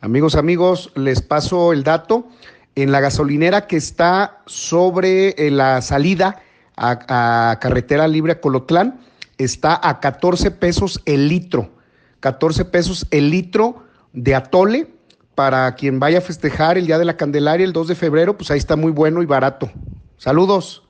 Amigos, amigos, les paso el dato. En la gasolinera que está sobre eh, la salida a, Carretera Libre a Colotlán, está a 14 pesos el litro. 14 pesos el litro de atole para quien vaya a festejar el Día de la Candelaria el 2 de febrero, pues ahí está muy bueno y barato. Saludos.